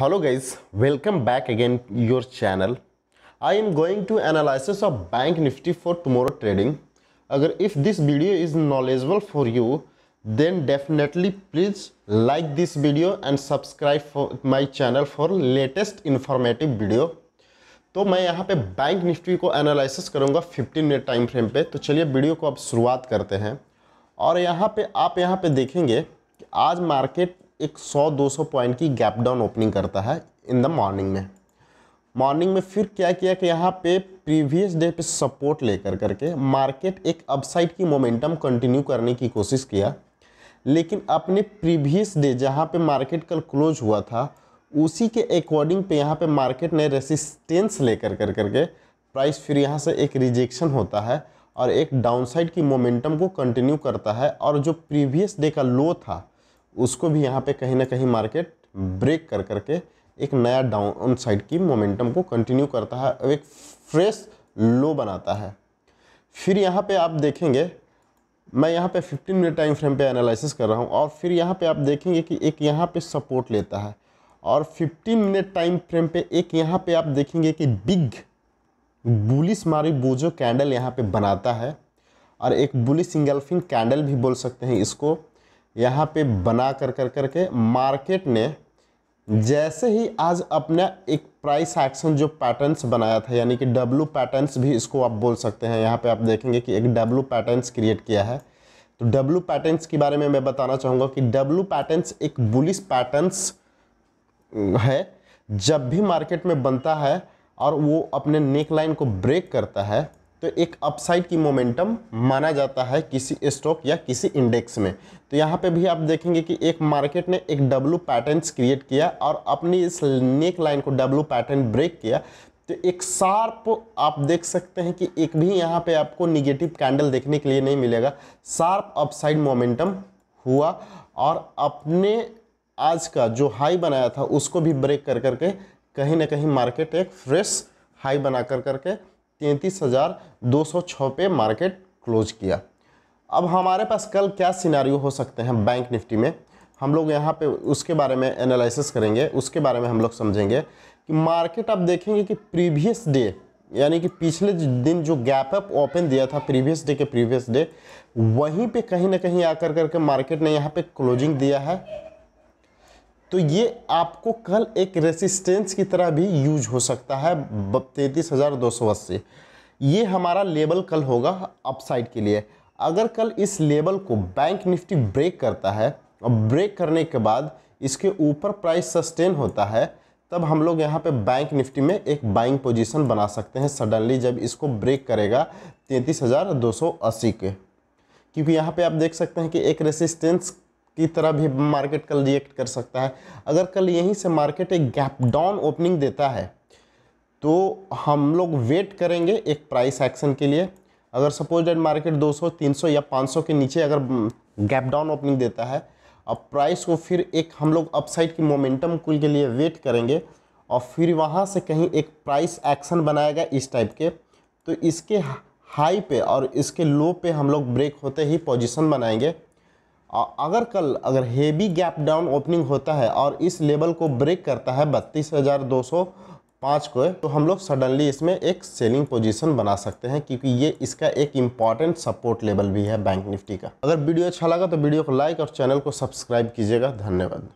hello guys welcome back again your channel i am going to analysis of bank nifty for tomorrow trading agar if this video is knowledgeable for you then definitely please like this video and subscribe for my channel for latest informative video तो मैं यहाँ पे bank Nifty को analysis करूँगा 15 minute time frame पे तो चलिए video को आप शुरुआत करते हैं और यहाँ पे आप यहाँ पे देखेंगे कि आज मार्केट एक 100-200 पॉइंट की गैप डाउन ओपनिंग करता है इन द मॉर्निंग में मॉर्निंग में फिर क्या किया कि यहाँ पे प्रीवियस डे पे सपोर्ट लेकर करके मार्केट एक अपसाइड की मोमेंटम कंटिन्यू करने की कोशिश किया लेकिन अपने प्रीवियस डे जहाँ पे मार्केट कल क्लोज हुआ था उसी के अकॉर्डिंग पे यहाँ पे मार्केट ने रेसिस्टेंस लेकर कर करके प्राइस फिर यहाँ से एक रिजेक्शन होता है और एक डाउनसाइड की मोमेंटम को कंटिन्यू करता है और जो प्रीवियस डे का लो था उसको भी यहाँ पे कहीं ना कहीं मार्केट ब्रेक कर करके एक नया डाउन साइड की मोमेंटम को कंटिन्यू करता है और एक फ्रेश लो बनाता है फिर यहाँ पे आप देखेंगे मैं यहाँ पे 15 मिनट टाइम फ्रेम पे एनालिसिस कर रहा हूँ और फिर यहाँ पे आप देखेंगे कि एक यहाँ पे सपोर्ट लेता है और 15 मिनट टाइम फ्रेम पे एक यहाँ पे आप देखेंगे कि बिग बुलिस मारी बोजो कैंडल यहाँ पे बनाता है और एक बुलिस इंगल्फिंग कैंडल भी बोल सकते हैं इसको यहाँ पे बना कर कर करके मार्केट ने जैसे ही आज अपना एक प्राइस एक्शन जो पैटर्न्स बनाया था यानी कि डब्लू पैटर्न्स भी इसको आप बोल सकते हैं यहाँ पे आप देखेंगे कि एक डब्लू पैटर्न्स क्रिएट किया है तो डब्लू पैटर्न्स के बारे में मैं बताना चाहूँगा कि डब्लू पैटर्न्स एक बुलिस पैटर्न्स है जब भी मार्केट में बनता है और वो अपने नेक लाइन को ब्रेक करता है तो एक अपसाइड की मोमेंटम माना जाता है किसी स्टॉक या किसी इंडेक्स में तो यहाँ पे भी आप देखेंगे कि एक मार्केट ने एक डब्लू पैटर्न क्रिएट किया और अपनी इस नेक लाइन को डब्लू पैटर्न ब्रेक किया तो एक शार्प आप देख सकते हैं कि एक भी यहाँ पे आपको निगेटिव कैंडल देखने के लिए नहीं मिलेगा शार्प अपसाइड मोमेंटम हुआ और अपने आज का जो हाई बनाया था उसको भी ब्रेक कर करके कहीं ना कहीं मार्केट एक फ्रेश हाई बना कर करके तैंतीस हज़ार दो सौ छः पे मार्केट क्लोज किया अब हमारे पास कल क्या सिनारी हो सकते हैं बैंक निफ्टी में हम लोग यहाँ पे उसके बारे में एनालिसिस करेंगे उसके बारे में हम लोग समझेंगे कि मार्केट आप देखेंगे कि प्रीवियस डे यानी कि पिछले दिन जो गैप अप ओपन दिया था प्रीवियस डे के प्रीवियस डे वहीं पे कहीं ना कहीं आकर करके मार्केट ने यहाँ पे क्लोजिंग दिया है तो ये आपको कल एक रेसिस्टेंस की तरह भी यूज हो सकता है तैंतीस हज़ार दो सौ अस्सी ये हमारा लेवल कल होगा अपसाइड के लिए अगर कल इस लेवल को बैंक निफ्टी ब्रेक करता है और ब्रेक करने के बाद इसके ऊपर प्राइस सस्टेन होता है तब हम लोग यहाँ पे बैंक निफ्टी में एक बाइंग पोजीशन बना सकते हैं सडनली जब इसको ब्रेक करेगा तैंतीस हज़ार दो सौ अस्सी के क्योंकि यहाँ पे आप देख सकते हैं कि एक रेसिस्टेंस की तरह भी मार्केट कल रिएक्ट कर सकता है अगर कल यहीं से मार्केट एक गैप डाउन ओपनिंग देता है तो हम लोग वेट करेंगे एक प्राइस एक्शन के लिए अगर सपोज डेट मार्केट 200, 300 या 500 के नीचे अगर गैप डाउन ओपनिंग देता है अब प्राइस को फिर एक हम लोग अपसाइड की मोमेंटम कुल के लिए वेट करेंगे और फिर वहाँ से कहीं एक प्राइस एक्शन बनाएगा इस टाइप के तो इसके हाई पे और इसके लो पे हम लोग ब्रेक होते ही पोजीशन बनाएंगे अगर कल अगर हेवी गैप डाउन ओपनिंग होता है और इस लेवल को ब्रेक करता है बत्तीस हज़ार दो सौ पाँच को तो हम लोग सडनली इसमें एक सेलिंग पोजीशन बना सकते हैं क्योंकि ये इसका एक इम्पॉर्टेंट सपोर्ट लेवल भी है बैंक निफ्टी का अगर वीडियो अच्छा लगा तो वीडियो को लाइक और चैनल को सब्सक्राइब कीजिएगा धन्यवाद